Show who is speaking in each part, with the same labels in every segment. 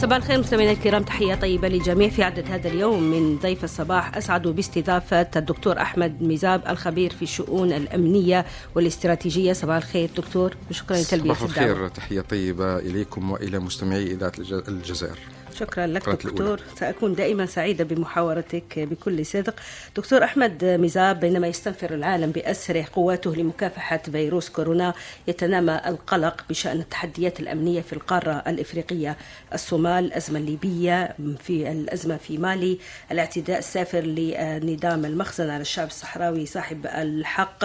Speaker 1: صباح الخير مستمعينا الكرام تحية طيبة للجميع في عدد هذا اليوم من ضيف الصباح أسعد باستضافة الدكتور أحمد ميزاب الخبير في الشؤون الأمنية والاستراتيجية صباح الخير دكتور وشكرا لتلبية الدعوة صباح الخير
Speaker 2: تحية طيبة إليكم وإلى مستمعي إذاعة الجزائر
Speaker 1: شكرا لك دكتور الأولى. سأكون دائما سعيدة بمحاورتك بكل صدق دكتور أحمد مزاب بينما يستنفر العالم بأسره قواته لمكافحة فيروس كورونا يتنامى القلق بشأن التحديات الأمنية في القارة الإفريقية الصومال الأزمة الليبية في الأزمة في مالي الاعتداء السافر لنظام المخزن على الشعب الصحراوي صاحب الحق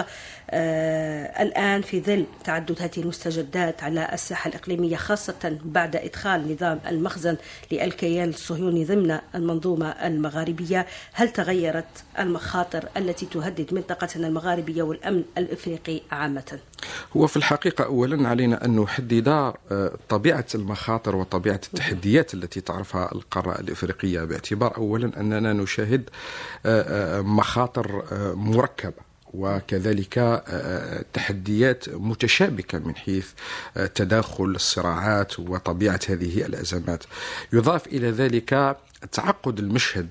Speaker 1: آه، الآن في ظل تعدد هذه المستجدات على الساحة الإقليمية خاصة بعد إدخال نظام المخزن للكيان الصهيوني ضمن المنظومة المغاربية هل تغيرت المخاطر التي تهدد منطقتنا المغاربية والأمن الإفريقي عامة؟ هو
Speaker 2: في الحقيقة أولا علينا أن نحدد آه، طبيعة المخاطر وطبيعة التحديات التي تعرفها القارة الإفريقية باعتبار أولا أننا نشاهد آه، مخاطر مركبة وكذلك آه، آه، تحديات متشابكة من حيث آه، تداخل الصراعات وطبيعة هذه الأزمات يضاف إلى ذلك تعقد المشهد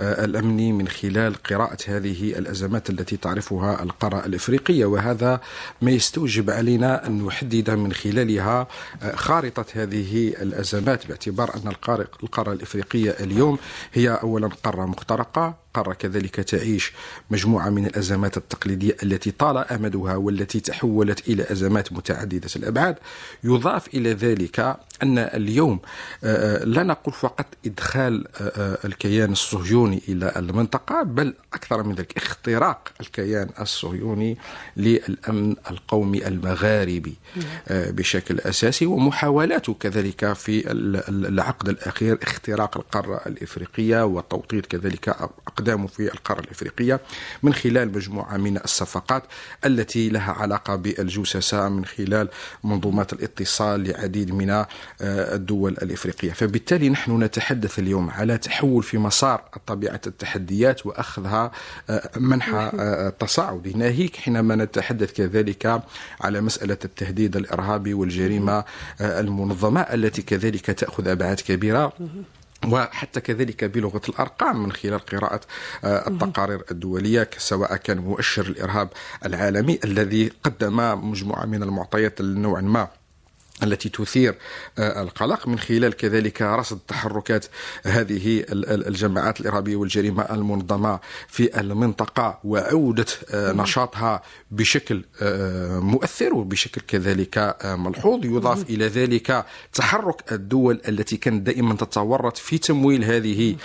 Speaker 2: الامني من خلال قراءه هذه الازمات التي تعرفها القاره الافريقيه وهذا ما يستوجب علينا ان نحدد من خلالها خارطه هذه الازمات باعتبار ان القاره الافريقيه اليوم هي اولا قاره مخترقه القارة كذلك تعيش مجموعة من الأزمات التقليدية التي طال أمدها والتي تحولت إلى أزمات متعددة الأبعاد يضاف إلى ذلك أن اليوم آه، آه، لا نقول فقط إدخال آه، الكيان الصهيوني إلى المنطقة بل أكثر من ذلك اختراق الكيان الصهيوني للأمن القومي المغاربي بشكل أساسي ومحاولاته كذلك في العقد الأخير اختراق القارة الإفريقية وتوطيد كذلك أقدام استخدامه في القارة الإفريقية من خلال مجموعة من الصفقات التي لها علاقة بالجسساء من خلال منظومات الاتصال لعديد من آه، الدول الإفريقية فبالتالي نحن نتحدث اليوم على تحول في مسار طبيعة التحديات وأخذها آه، منحى آه، تصاعدي، ناهيك حينما نتحدث كذلك على مسألة التهديد الإرهابي والجريمة المنظمة التي كذلك تأخذ أبعاد كبيرة وحتى كذلك بلغه الارقام من خلال قراءه آه، التقارير الدوليه سواء كان مؤشر الارهاب العالمي الذي قدم مجموعه من المعطيات نوعا ما التي تثير آه، القلق من خلال كذلك رصد تحركات هذه الجماعات الإرهابية والجريمة المنظمة في المنطقة وعودة آه، نشاطها بشكل آه، مؤثر وبشكل كذلك ملحوظ يضاف إلى ذلك تحرك الدول التي كانت دائما تتورط في تمويل هذه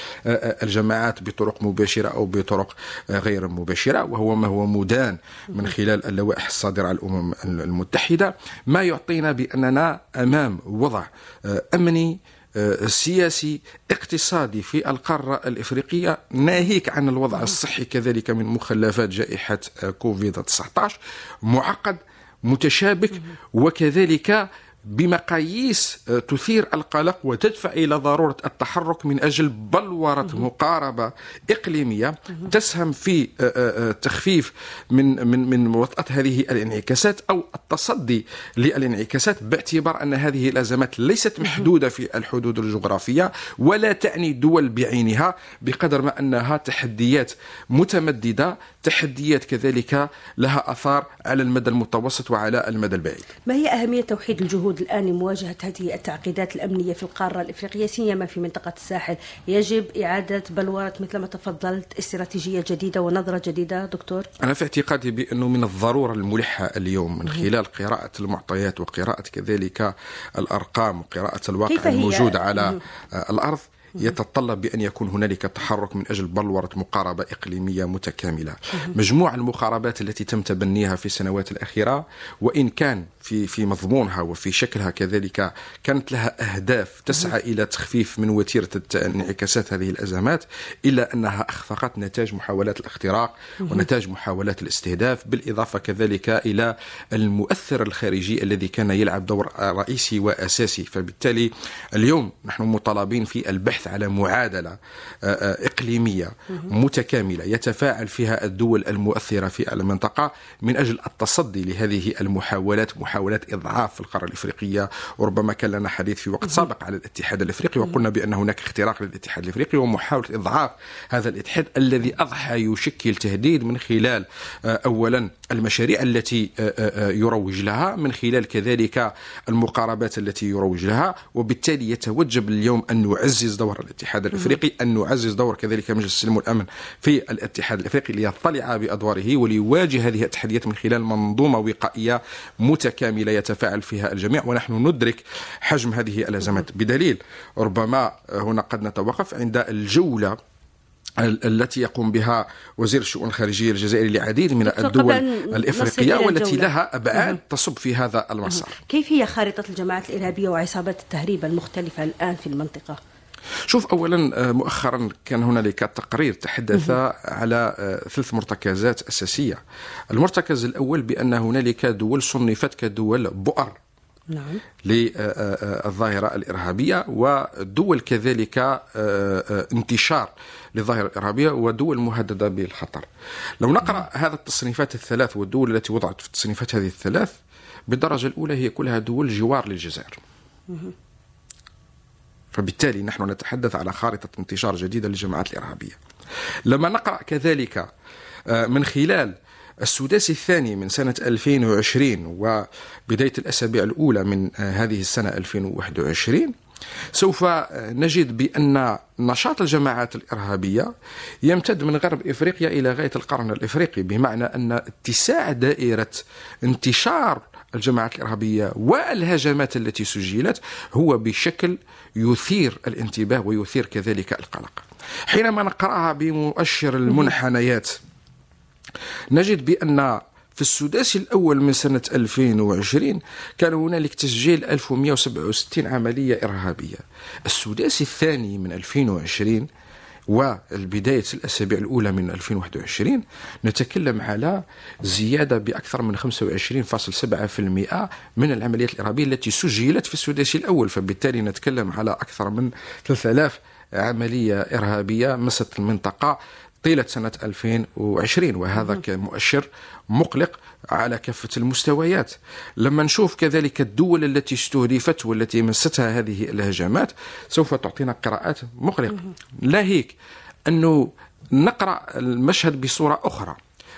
Speaker 2: الجماعات بطرق مباشرة أو بطرق غير مباشرة وهو ما هو مدان من خلال اللوائح الصادرة على الأمم المتحدة ما يعطينا بأننا امام وضع آه، امني آه، سياسي اقتصادي في القارة الإفريقية ناهيك عن الوضع نعم. الصحي كذلك من مخلفات جائحة آه، كوفيد 19 معقد متشابك وكذلك بمقاييس آه، تثير القلق وتدفع الى ضروره التحرك من اجل بلوره مقاربه اقليميه تسهم في آه، آه، تخفيف من من من وطاه هذه الانعكاسات او التصدي للانعكاسات باعتبار ان هذه الازمات ليست محدوده في الحدود الجغرافيه ولا تعني دول بعينها بقدر ما انها تحديات متمدده تحديات كذلك لها اثار على المدى المتوسط وعلى المدى
Speaker 1: البعيد. ما هي اهميه توحيد الجهود الجهود الآن لمواجهة هذه التعقيدات الأمنية في القارة الإفريقية سيما في منطقة الساحل يجب إعادة بلورة مثل ما تفضلت استراتيجية جديدة ونظرة جديدة دكتور
Speaker 2: أنا في اعتقادي بأنه من الضرورة الملحة اليوم من خلال قراءة المعطيات وقراءة كذلك الأرقام وقراءة الواقع الموجود على الأرض يتطلب بأن يكون هنالك تحرك من أجل بلورة مقاربة إقليمية متكاملة مجموع المقاربات التي تم تبنيها في السنوات الأخيرة وإن كان في في مضمونها وفي شكلها كذلك كانت لها اهداف تسعى الى تخفيف من وتيره انعكاسات هذه الازمات الا انها اخفقت نتاج محاولات الاختراق ونتاج محاولات الاستهداف بالاضافه كذلك الى المؤثر الخارجي الذي كان يلعب دور رئيسي واساسي فبالتالي اليوم نحن مطالبين في البحث على معادله آه، آه، اقليميه متكامله يتفاعل فيها الدول المؤثره في المنطقه من اجل التصدي لهذه المحاولات محاولات إضعاف القارة الإفريقية وربما كان لنا حديث في وقت سابق على الاتحاد الإفريقي وقلنا بأن هناك اختراق للاتحاد الإفريقي ومحاولة إضعاف هذا الاتحاد الذي أضحى يشكل تهديد من خلال آه، أولا المشاريع التي آه، آه، آه، يروج لها من خلال كذلك المقاربات التي يروج لها وبالتالي يتوجب اليوم أن نعزز دور الاتحاد الأفريقي أن نعزز دور كذلك مجلس السلم والأمن في الاتحاد الأفريقي ليطلع بأدواره وليواجه هذه التحديات من خلال منظومة وقائية متكاملة يتفاعل فيها الجميع ونحن ندرك حجم هذه الأزمات بدليل ربما هنا قد نتوقف عند الجولة التي يقوم بها وزير الشؤون الخارجية الجزائري لعديد من الدول الإفريقية والتي لها أبعاد تصب في هذا المسار
Speaker 1: كيف هي خارطة الجماعات الإرهابية وعصابات التهريب المختلفة الآن في المنطقة؟
Speaker 2: شوف اولا آه، مؤخرا كان هنالك تقرير تحدث على آه، ثلاث مرتكزات اساسيه المرتكز الاول بان هنالك دول صنفت كدول بؤر نعم. للظاهرة الإرهابية ودول كذلك آه، آه، انتشار للظاهرة الإرهابية ودول مهددة بالخطر لو نقرأ هذا هذه التصنيفات الثلاث والدول التي وضعت في التصنيفات هذه الثلاث بالدرجة الأولى هي كلها دول جوار للجزائر فبالتالي نحن نتحدث على خارطة انتشار جديدة للجماعات الإرهابية لما نقرأ كذلك آه، من خلال السداسي الثاني من سنة 2020 وبداية الأسابيع الأولى من آه، هذه السنة 2021 سوف آه، نجد بأن نشاط الجماعات الإرهابية يمتد من غرب إفريقيا إلى غاية القرن الإفريقي بمعنى أن اتساع دائرة انتشار الجماعات الإرهابية والهجمات التي سجلت هو بشكل يثير الانتباه ويثير كذلك القلق حينما نقرأها بمؤشر المنحنيات نجد بأن في السداسي الأول من سنة 2020 كان هنالك تسجيل 1167 عملية إرهابية السداسي الثاني من 2020 والبداية الأسابيع الأولى من 2021 نتكلم على زيادة بأكثر من 25.7% من العمليات الإرهابية التي سجلت في السداسي الأول فبالتالي نتكلم على أكثر من 3000 عملية إرهابية مست المنطقة طيلة سنة 2020 وهذا نعم. مؤشر مقلق على كافة المستويات لما نشوف كذلك الدول التي استهدفت والتي مستها هذه الهجمات سوف تعطينا قراءات مقلقة هيك أنه نقرأ المشهد بصورة أخرى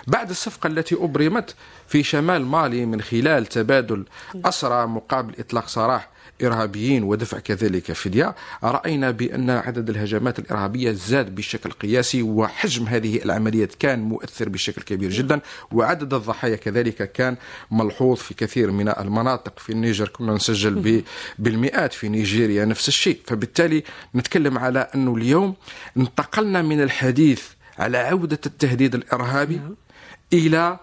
Speaker 2: بعد الصفقة التي أبرمت في شمال مالي من خلال تبادل نعم. أسرى مقابل إطلاق سراح إرهابيين ودفع كذلك فدية رأينا بأن عدد الهجمات الإرهابية زاد بشكل قياسي وحجم هذه العمليات كان مؤثر بشكل كبير جدا وعدد الضحايا كذلك كان ملحوظ في كثير من المناطق في النيجر كنا نسجل بالمئات في نيجيريا نفس الشيء فبالتالي نتكلم على أنه اليوم انتقلنا من الحديث على عودة التهديد الإرهابي نعم. إلى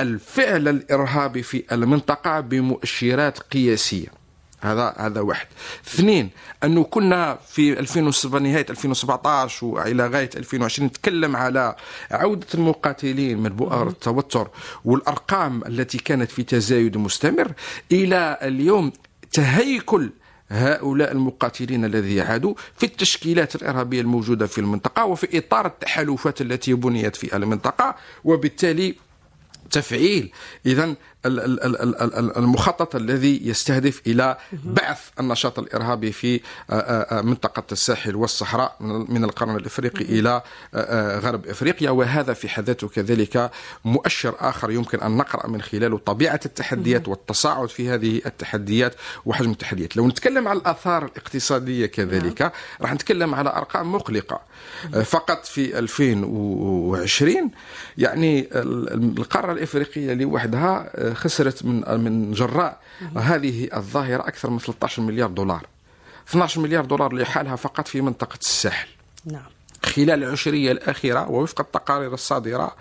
Speaker 2: الفعل الإرهابي في المنطقة بمؤشرات قياسية هذا هذا واحد اثنين انه كنا في 2007 نهايه 2017 والى غايه 2020 نتكلم على عوده المقاتلين من بؤر التوتر والارقام التي كانت في تزايد مستمر الى اليوم تهيكل هؤلاء المقاتلين الذي عادوا في التشكيلات الإرهابية الموجودة في المنطقة وفي إطار التحالفات التي بنيت في المنطقة وبالتالي تفعيل إذا المخطط الذي يستهدف الى بعث النشاط الارهابي في آه، آه، آه، منطقه الساحل والصحراء من القرن الافريقي الى غرب افريقيا وهذا في حد ذاته كذلك مؤشر اخر يمكن ان نقرا من خلاله طبيعه التحديات والتصاعد في هذه التحديات وحجم التحديات لو نتكلم على الاثار الاقتصاديه كذلك نعم. راح نتكلم على ارقام مقلقه فقط في 2020 يعني القاره الافريقيه لوحدها خسرت من من جراء هذه الظاهره اكثر من 13 مليار دولار 12 مليار دولار لحالها فقط في منطقه الساحل نعم خلال العشريه الاخيره ووفق التقارير الصادره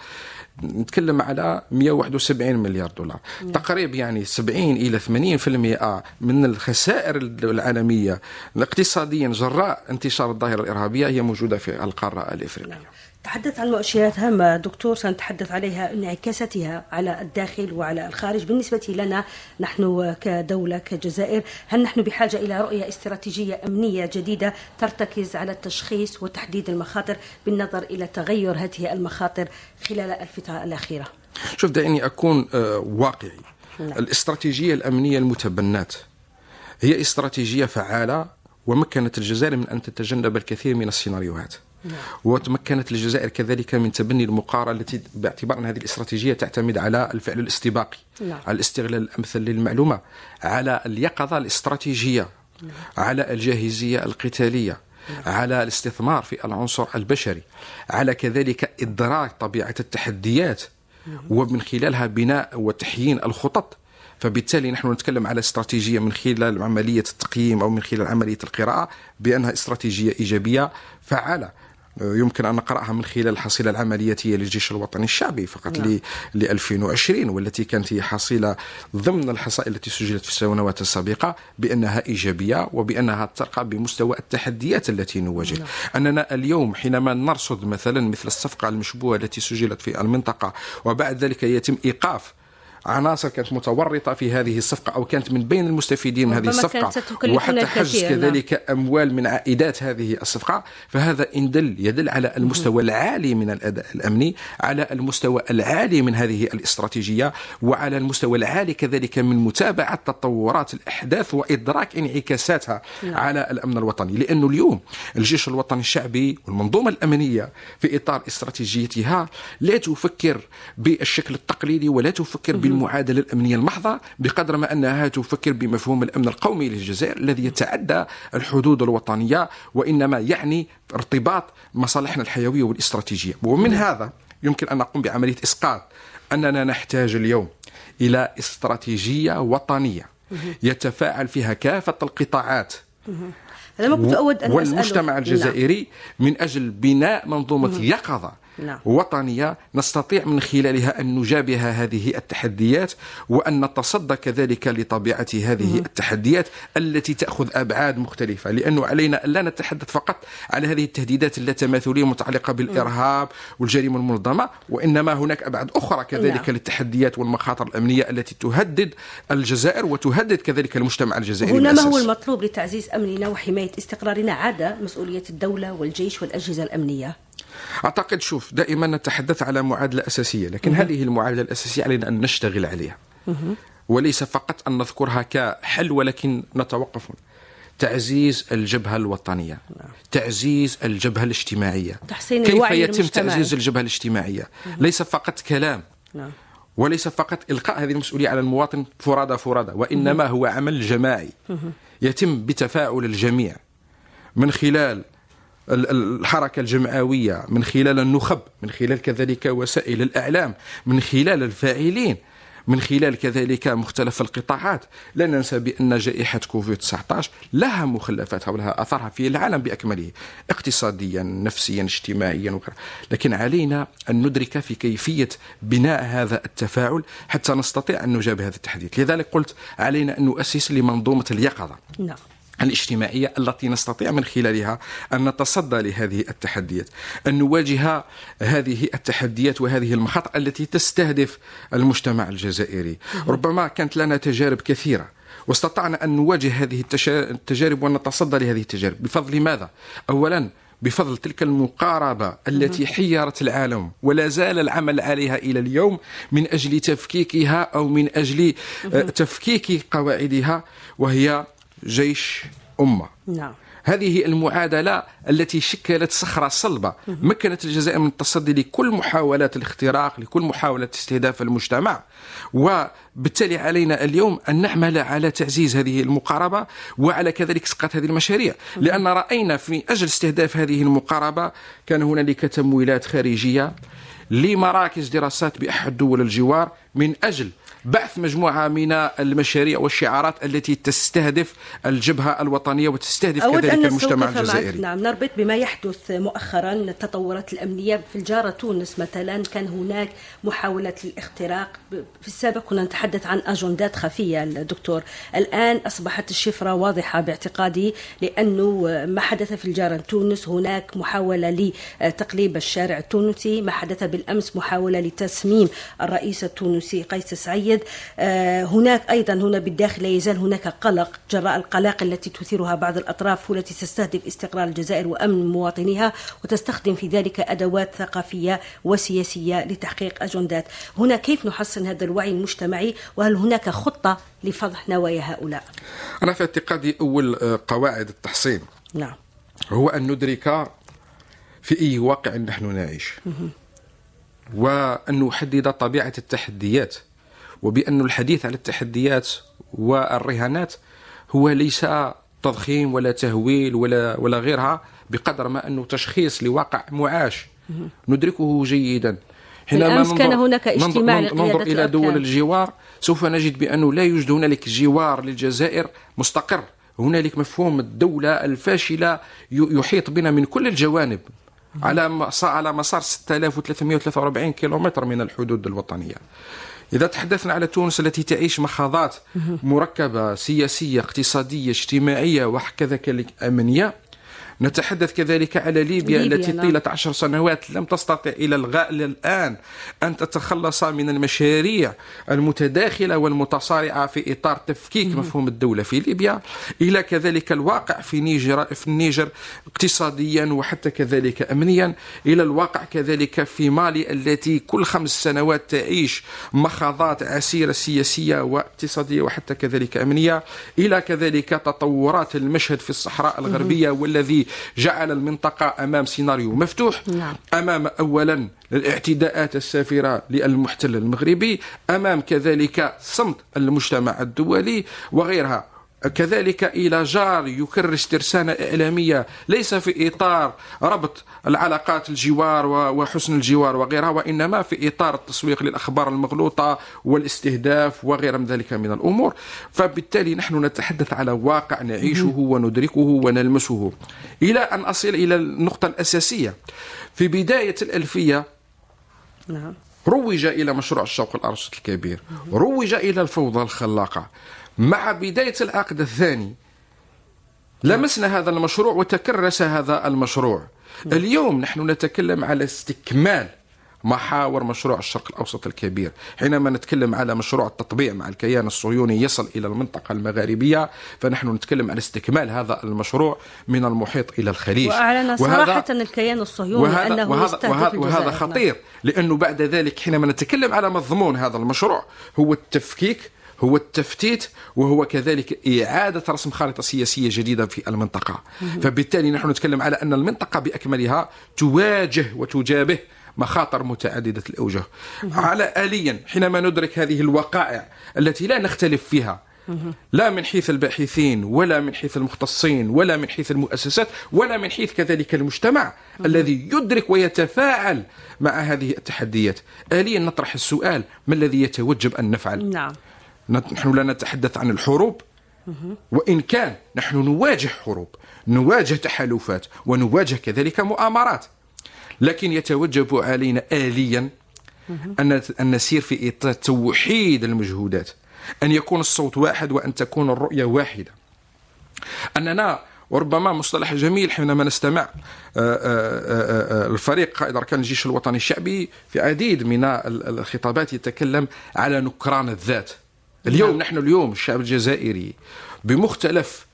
Speaker 2: نتكلم على 171 مليار دولار نعم. تقريبا يعني 70 الى 80% من الخسائر العالميه اقتصاديا جراء انتشار الظاهره الارهابيه هي موجوده في القاره الافريقيه نعم.
Speaker 1: تحدث عن مؤشرات هامة دكتور سنتحدث عليها انعكاساتها على الداخل وعلى الخارج بالنسبة لنا نحن كدولة كجزائر هل نحن بحاجة إلى رؤية استراتيجية أمنية جديدة ترتكز على التشخيص وتحديد المخاطر بالنظر إلى تغير هذه المخاطر خلال الفترة الأخيرة
Speaker 2: شوف دعني أكون آه، واقعي لا. نعم. الاستراتيجية الأمنية المتبنات هي استراتيجية فعالة ومكنت الجزائر من أن تتجنب الكثير من السيناريوهات نعم. وتمكنت الجزائر كذلك من تبني المقارنه التي باعتبار أن هذه الاستراتيجية تعتمد على الفعل الاستباقي نعم. على الاستغلال الأمثل للمعلومة على اليقظة الاستراتيجية نعم. على الجاهزية القتالية على الاستثمار في العنصر البشري على كذلك إدراك طبيعة التحديات ومن خلالها بناء وتحيين الخطط فبالتالي نحن نتكلم على استراتيجيه من خلال عمليه التقييم او من خلال عمليه القراءه بانها استراتيجيه ايجابيه فعاله يمكن أن نقرأها من خلال الحصيلة العملية للجيش الوطني الشعبي فقط نعم. ل 2020 والتي كانت هي حصيلة ضمن الحصائل التي سجلت في السنوات السابقة بأنها إيجابية وبأنها ترقى بمستوى التحديات التي نواجه لا. نعم. أننا اليوم حينما نرصد مثلا مثل الصفقة المشبوهة التي سجلت في المنطقة وبعد ذلك يتم إيقاف عناصر كانت متورطه في هذه الصفقه او كانت من بين المستفيدين من هذه الصفقه وحتى حجز نعم. كذلك نعم. اموال من عائدات هذه الصفقه فهذا ان دل يدل على المستوى العالي من الاداء الامني على المستوى العالي من هذه الاستراتيجيه وعلى المستوى العالي كذلك من متابعه تطورات الاحداث وادراك انعكاساتها نعم. على الامن الوطني لانه اليوم الجيش الوطني الشعبي والمنظومه الامنيه في اطار استراتيجيتها لا تفكر بالشكل التقليدي ولا تفكر بالمعادله الامنيه المحضه بقدر ما انها تفكر بمفهوم الامن القومي للجزائر الذي يتعدى الحدود الوطنيه وانما يعني ارتباط مصالحنا الحيويه والاستراتيجيه ومن هذا يمكن ان نقوم بعمليه اسقاط اننا نحتاج اليوم الى استراتيجيه وطنيه يتفاعل فيها كافه القطاعات ما كنت اود ان والمجتمع أسأله. الجزائري نعم. من اجل بناء منظومه يقظه نعم. وطنية نستطيع من خلالها أن نجابه هذه التحديات وأن نتصدى كذلك لطبيعة هذه مم. التحديات التي تأخذ أبعاد مختلفة لأنه علينا أن لا نتحدث فقط على هذه التهديدات اللاتماثلية المتعلقة بالإرهاب والجريمة المنظمة وإنما هناك أبعاد أخرى كذلك نعم. للتحديات والمخاطر الأمنية التي تهدد الجزائر وتهدد كذلك المجتمع الجزائري هنا ما هو
Speaker 1: المطلوب لتعزيز أمننا وحماية استقرارنا عدا مسؤولية الدولة والجيش والأجهزة الأمنية
Speaker 2: اعتقد شوف دائما نتحدث على معادله اساسيه لكن هذه المعادله الاساسيه علينا ان نشتغل عليها وليس فقط ان نذكرها كحل ولكن نتوقف تعزيز الجبهه الوطنيه نعم. تعزيز الجبهه الاجتماعيه تحسين كيف الوعي يتم المجتمعي. تعزيز الجبهه الاجتماعيه ليس فقط كلام نعم. وليس فقط القاء هذه المسؤوليه على المواطن فرادى فرادى وانما هو عمل جماعي يتم بتفاعل الجميع من خلال الحركة الجمعوية من خلال النخب من خلال كذلك وسائل الأعلام من خلال الفاعلين من خلال كذلك مختلف القطاعات لا ننسى بأن جائحة كوفيد 19 لها مخلفاتها ولها أثرها في العالم بأكمله اقتصاديا نفسيا اجتماعيا وكرا. لكن علينا أن ندرك في كيفية بناء هذا التفاعل حتى نستطيع أن نجاب هذا التحديث لذلك قلت علينا أن نؤسس لمنظومة اليقظة نعم الاجتماعية التي نستطيع من خلالها أن نتصدى لهذه التحديات أن نواجه هذه التحديات وهذه المخاطر التي تستهدف المجتمع الجزائري ربما كانت لنا تجارب كثيرة واستطعنا أن نواجه هذه التجارب ونتصدى لهذه التجارب بفضل ماذا؟ أولا بفضل تلك المقاربة التي حيرت العالم ولا زال العمل عليها إلى اليوم من أجل تفكيكها أو من أجل آه، تفكيك قواعدها وهي جيش أمة نعم هذه المعادلة التي شكلت صخرة صلبة مكنت الجزائر من التصدي لكل محاولات الاختراق لكل محاولة استهداف المجتمع وبالتالي علينا اليوم أن نعمل على تعزيز هذه المقاربة وعلى كذلك إسقاط هذه المشاريع لأن رأينا في أجل استهداف هذه المقاربة كان هنالك تمويلات خارجية لمراكز دراسات بأحد دول الجوار من أجل بعث مجموعه من المشاريع والشعارات التي تستهدف الجبهه الوطنيه وتستهدف كذلك المجتمع الجزائري
Speaker 1: نعم نربط بما يحدث مؤخرا التطورات الامنيه في الجاره تونس مثلا كان هناك محاوله للاختراق في السابق كنا نتحدث عن اجندات خفيه الدكتور الان اصبحت الشفره واضحه باعتقادي لانه ما حدث في الجاره تونس هناك محاوله لتقليب الشارع التونسي ما حدث بالامس محاوله لتسميم الرئيس التونسي قيس سعيد السيد آه، هناك أيضا هنا بالداخل لا يزال هناك قلق جراء القلاق التي تثيرها بعض الأطراف والتي تستهدف استقرار الجزائر وأمن مواطنيها وتستخدم في ذلك أدوات ثقافية وسياسية لتحقيق أجندات هنا كيف نحصن هذا الوعي المجتمعي وهل هناك خطة لفضح نوايا هؤلاء
Speaker 2: أنا في اعتقادي أول آه، قواعد التحصين نعم هو أن ندرك في أي واقع نحن نعيش وأن نحدد طبيعة التحديات وبأن الحديث على التحديات والرهانات هو ليس تضخيم ولا تهويل ولا ولا غيرها بقدر ما انه تشخيص لواقع معاش ندركه جيدا حينما ننظر كان هناك اجتماع ننظر, ننظر الى دول الجوار سوف نجد بانه لا يوجد هنالك جوار للجزائر مستقر هنالك مفهوم الدوله الفاشله يحيط بنا من كل الجوانب على على مسار 6343 كيلومتر من الحدود الوطنيه إذا تحدثنا على تونس التي تعيش مخاضات مركبة سياسية اقتصادية اجتماعية وكذلك أمنية نتحدث كذلك على ليبيا, ليبيا التي لا. نعم. طيلة عشر سنوات لم تستطع إلى الغاء الآن أن تتخلص من المشاريع المتداخلة والمتصارعة في إطار تفكيك مفهوم الدولة في ليبيا إلى كذلك الواقع في نيجر في النيجر اقتصاديا وحتى كذلك أمنيا إلى الواقع كذلك في مالي التي كل خمس سنوات تعيش مخاضات عسيرة سياسية واقتصادية وحتى كذلك أمنية إلى كذلك تطورات المشهد في الصحراء الغربية والذي جعل المنطقة أمام سيناريو مفتوح نعم. أمام أولا الاعتداءات السافرة للمحتل المغربي أمام كذلك صمت المجتمع الدولي وغيرها كذلك إلى جار يكرس ترسانة إعلامية ليس في إطار ربط العلاقات الجوار وحسن الجوار وغيرها وإنما في إطار التسويق للأخبار المغلوطة والاستهداف وغير من ذلك من الأمور فبالتالي نحن نتحدث على واقع نعيشه وندركه ونلمسه إلى أن أصل إلى النقطة الأساسية في بداية الألفية نعم. روج إلى مشروع الشوق الأرشد الكبير روج إلى الفوضى الخلاقة مع بداية العقد الثاني لمسنا هذا المشروع وتكرس هذا المشروع اليوم نحن نتكلم على استكمال محاور مشروع الشرق الاوسط الكبير، حينما نتكلم على مشروع التطبيع مع الكيان الصهيوني يصل الى المنطقه المغاربيه، فنحن نتكلم على استكمال هذا المشروع من المحيط الى الخليج. واعلن صراحه
Speaker 1: الكيان الصهيوني وهذا انه وهذا وهذا, وهذا نعم. خطير،
Speaker 2: لانه بعد ذلك حينما نتكلم على مضمون هذا المشروع هو التفكيك هو التفتيت وهو كذلك إعادة رسم خارطة سياسية جديدة في المنطقة فبالتالي نحن نتكلم على أن المنطقة بأكملها تواجه وتجابه مخاطر متعددة الأوجه على آليا حينما ندرك هذه الوقائع التي لا نختلف فيها لا من حيث الباحثين ولا من حيث المختصين ولا من حيث المؤسسات ولا من حيث كذلك المجتمع الذي يدرك ويتفاعل مع هذه التحديات آليا نطرح السؤال ما الذي يتوجب أن نفعل نعم. نحن لا نتحدث عن الحروب وإن كان نحن نواجه حروب نواجه تحالفات ونواجه كذلك مؤامرات لكن يتوجب علينا آليا أن نسير في إطار توحيد المجهودات أن يكون الصوت واحد وأن تكون الرؤية واحدة أننا وربما مصطلح جميل حينما نستمع آه، آه، آه، الفريق قائد أركان الجيش الوطني الشعبي في عديد من الخطابات يتكلم على نكران الذات اليوم نعم، نحن اليوم الشعب الجزائري بمختلف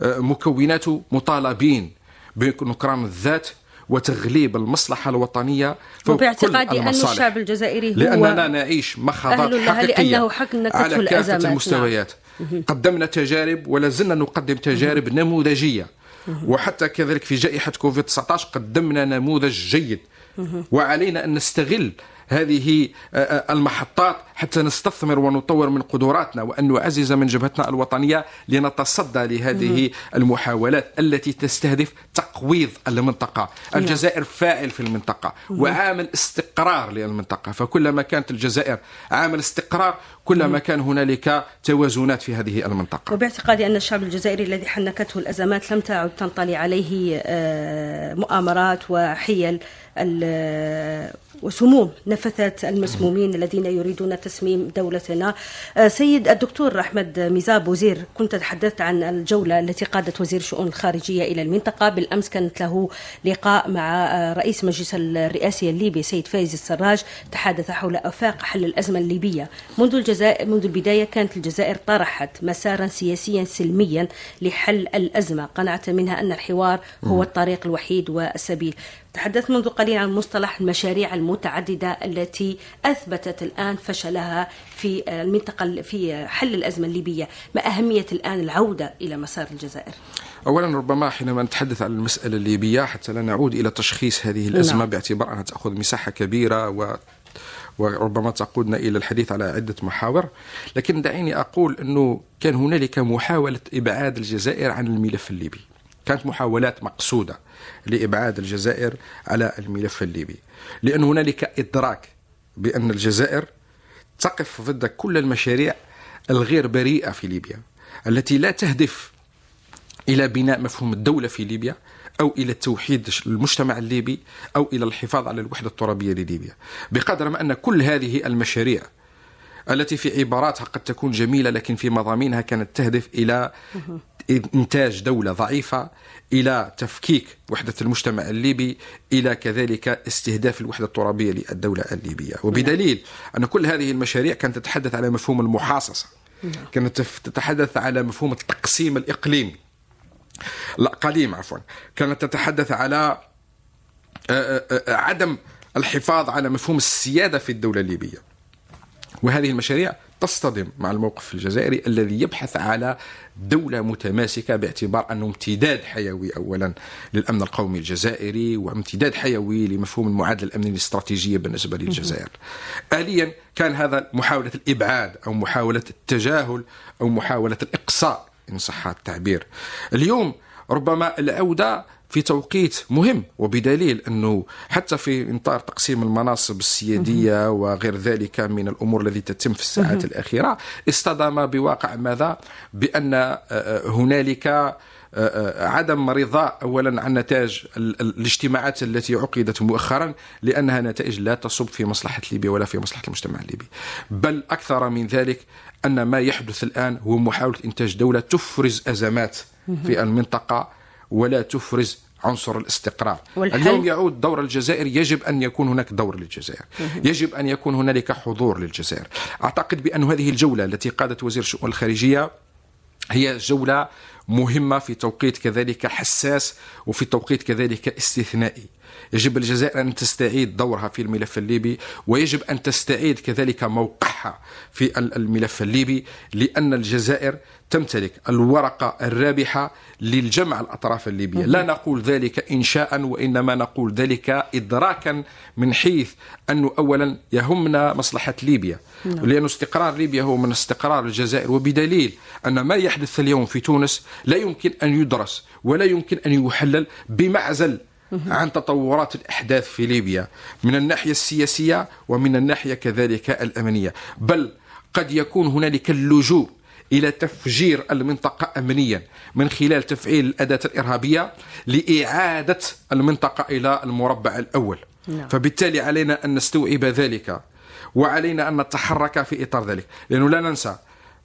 Speaker 2: آه، مكوناته مطالبين بنكرام الذات وتغليب المصلحة الوطنية وباعتقادي أن الشعب
Speaker 1: الجزائري هو لأننا
Speaker 2: نعيش مخاضات حقيقية لأنه على كافة نعم. المستويات نعم. قدمنا تجارب ولا زلنا نقدم تجارب نموذجية وحتى كذلك في جائحة كوفيد 19 قدمنا نموذج جيد وعلينا أن نستغل هذه آه، آه، المحطات حتى نستثمر ونطور من قدراتنا وأن نعزز من جبهتنا الوطنية لنتصدى لهذه المحاولات التي تستهدف تقويض المنطقة الجزائر فاعل في المنطقة وعامل استقرار للمنطقة فكلما كانت الجزائر عامل استقرار كلما كان هنالك توازنات في هذه المنطقة
Speaker 1: وباعتقادي أن الشعب الجزائري الذي حنكته الأزمات لم تعد تنطلي عليه آه، مؤامرات وحيل وسموم نفثت المسمومين الذين يريدون تسميم دولتنا آه، سيد الدكتور أحمد ميزاب وزير كنت تحدثت عن الجولة التي قادت وزير شؤون الخارجية إلى المنطقة بالأمس كانت له لقاء مع آه، رئيس مجلس الرئاسي الليبي سيد فايز السراج تحدث حول آفاق حل الأزمة الليبية منذ الجزائر منذ البداية كانت الجزائر طرحت مسارا سياسيا سلميا لحل الأزمة قنعت منها أن الحوار هو الطريق الوحيد والسبيل تحدثت منذ قليل عن مصطلح المشاريع المتعددة التي أثبتت الآن فشلها في المنطقة في حل الأزمة الليبية ما أهمية الآن العودة إلى مسار الجزائر
Speaker 2: أولا ربما حينما نتحدث عن المسألة الليبية حتى لا نعود إلى تشخيص هذه الأزمة نعم. باعتبار أنها تأخذ مساحة كبيرة و وربما تقودنا الى الحديث على عده محاور لكن دعيني اقول انه كان هنالك محاوله ابعاد الجزائر عن الملف الليبي كانت محاولات مقصودة لإبعاد الجزائر على الملف الليبي لأن هنالك إدراك بأن الجزائر تقف ضد كل المشاريع الغير بريئة في ليبيا التي لا تهدف إلى بناء مفهوم الدولة في ليبيا أو إلى توحيد المجتمع الليبي أو إلى الحفاظ على الوحدة الترابية لليبيا بقدر ما أن كل هذه المشاريع التي في عباراتها قد تكون جميلة لكن في مضامينها كانت تهدف إلى إنتاج دولة ضعيفة إلى تفكيك وحدة المجتمع الليبي إلى كذلك استهداف الوحدة الترابية للدولة الليبية نعم. وبدليل أن كل هذه المشاريع كانت تتحدث على مفهوم المحاصصة نعم. كانت تتحدث على مفهوم التقسيم الإقليمي الأقاليم عفوا كانت تتحدث على عدم الحفاظ على مفهوم السيادة في الدولة الليبية وهذه المشاريع تصطدم مع الموقف الجزائري الذي يبحث على دولة متماسكة باعتبار أنه امتداد حيوي أولا للأمن القومي الجزائري وامتداد حيوي لمفهوم المعادلة الأمنية الاستراتيجية بالنسبة للجزائر آليا كان هذا محاولة الإبعاد أو محاولة التجاهل أو محاولة الإقصاء إن صح التعبير اليوم ربما العودة في توقيت مهم وبدليل انه حتى في اطار تقسيم المناصب السياديه وغير ذلك من الامور التي تتم في الساعات الاخيره اصطدم بواقع ماذا؟ بان آه، آه، هنالك آه، عدم رضا اولا عن نتائج الاجتماعات التي عقدت مؤخرا لانها نتائج لا تصب في مصلحه ليبيا ولا في مصلحه المجتمع الليبي بل اكثر من ذلك ان ما يحدث الان هو محاوله انتاج دوله تفرز ازمات في المنطقه ولا تفرز عنصر الاستقرار والحل. اليوم يعود دور الجزائر يجب أن يكون هناك دور للجزائر يجب أن يكون هنالك حضور للجزائر أعتقد بأن هذه الجولة التي قادت وزير الشؤون الخارجية هي جولة مهمة في توقيت كذلك حساس وفي توقيت كذلك استثنائي يجب الجزائر أن تستعيد دورها في الملف الليبي ويجب أن تستعيد كذلك موقعها في الملف الليبي لأن الجزائر تمتلك الورقة الرابحة للجمع الأطراف الليبية لا نقول ذلك إنشاء وإنما نقول ذلك إدراكا من حيث أنه أولا يهمنا مصلحة ليبيا نعم. لأن استقرار ليبيا هو من استقرار الجزائر وبدليل أن ما يحدث اليوم في تونس لا يمكن أن يدرس ولا يمكن أن يحلل بمعزل عن تطورات الأحداث في ليبيا من الناحية السياسية ومن الناحية كذلك الأمنية بل قد يكون هنالك اللجوء الى تفجير المنطقه امنيا من خلال تفعيل الاداه الارهابيه لاعاده المنطقه الى المربع الاول نعم. فبالتالي علينا ان نستوعب ذلك وعلينا ان نتحرك في اطار ذلك لانه لا ننسى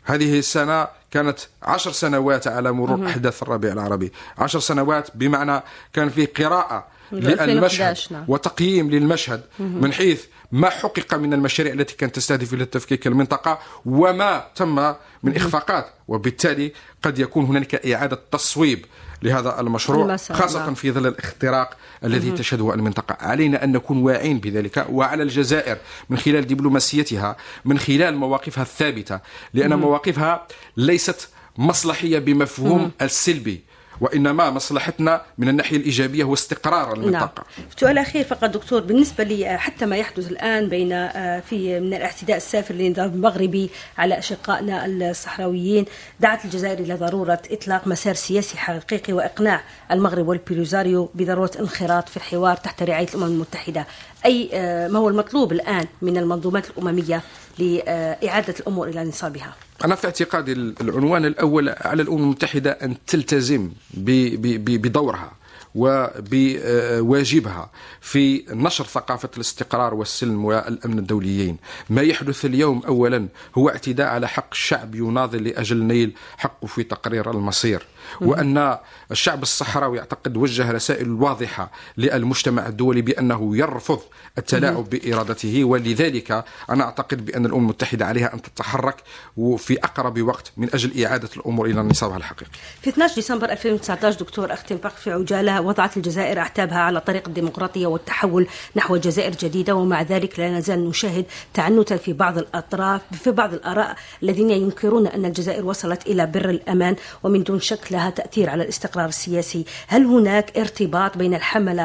Speaker 2: هذه السنة كانت عشر سنوات على مرور أحداث الربيع العربي عشر سنوات بمعنى كان فيه قراءة للمشهد نعم. وتقييم للمشهد من حيث ما حقق من المشاريع التي كانت تستهدف الى تفكيك المنطقه وما تم من اخفاقات وبالتالي قد يكون هنالك اعاده تصويب لهذا المشروع خاصة خاصة في ظل الاختراق الذي تشهده المنطقة علينا أن نكون واعين بذلك وعلى الجزائر من خلال دبلوماسيتها من خلال مواقفها الثابتة لأن مم. مواقفها ليست مصلحية بمفهوم مم. السلبي وإنما مصلحتنا من الناحية الإيجابية هو استقرار المنطقة
Speaker 1: نعم. سؤال أخير فقط دكتور بالنسبة لي آه، حتى ما يحدث الآن بين آه، في من الاعتداء السافر للنظام المغربي على أشقائنا الصحراويين دعت الجزائر إلى ضرورة إطلاق مسار سياسي حقيقي وإقناع المغرب والبيلوزاريو بضرورة الانخراط في الحوار تحت رعاية الأمم المتحدة أي آه، ما هو المطلوب الآن من المنظومات الأممية لإعادة الأمور إلى نصابها
Speaker 2: أنا في اعتقادي العنوان الأول على الأمم المتحدة أن تلتزم بدورها وبواجبها في نشر ثقافة الاستقرار والسلم والأمن الدوليين ما يحدث اليوم أولا هو اعتداء على حق الشعب يناضل لأجل نيل حقه في تقرير المصير وأن الشعب الصحراوي أعتقد وجه رسائل واضحة للمجتمع الدولي بأنه يرفض التلاعب بإرادته ولذلك أنا أعتقد بأن الأمم المتحدة عليها أن تتحرك وفي أقرب وقت من أجل إعادة الأمور إلى نصابها الحقيقي
Speaker 1: في 12 ديسمبر 2019 دكتور أختم باخ في عجالة وضعت الجزائر أعتابها على طريق الديمقراطية والتحول نحو جزائر جديدة ومع ذلك لا نزال نشاهد تعنتا في بعض الأطراف في بعض الآراء الذين ينكرون أن الجزائر وصلت إلى بر الأمان ومن دون شك لها تأثير على الاستقرار السياسي هل هناك ارتباط بين الحملة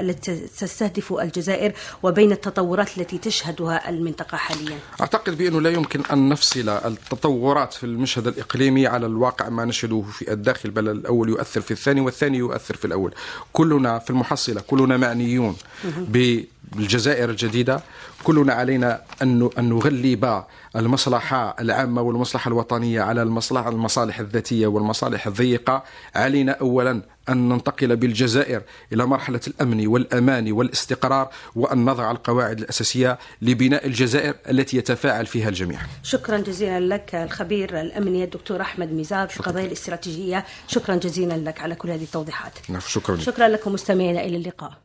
Speaker 1: التي تستهدف الجزائر وبين التطورات التي تشهدها المنطقة حاليا
Speaker 2: أعتقد بأنه لا يمكن أن نفصل التطورات في المشهد الإقليمي على الواقع ما نشهده في الداخل بل الأول يؤثر في الثاني والثاني يؤثر في الأول كلنا في المحصلة كلنا معنيون بالجزائر الجديدة كلنا علينا أن نغلب المصلحة العامة والمصلحة الوطنية على المصلحة المصالح الذاتية والمصالح الضيقة علينا أولا أن ننتقل بالجزائر إلى مرحلة الأمن والأمان والاستقرار وأن نضع القواعد الأساسية لبناء الجزائر التي يتفاعل فيها الجميع
Speaker 1: شكرا جزيلا لك الخبير الأمني الدكتور أحمد ميزاب في القضايا الاستراتيجية شكرا جزيلا لك على كل هذه التوضيحات نعم، شكرا شكرا لكم مستمعينا إلى اللقاء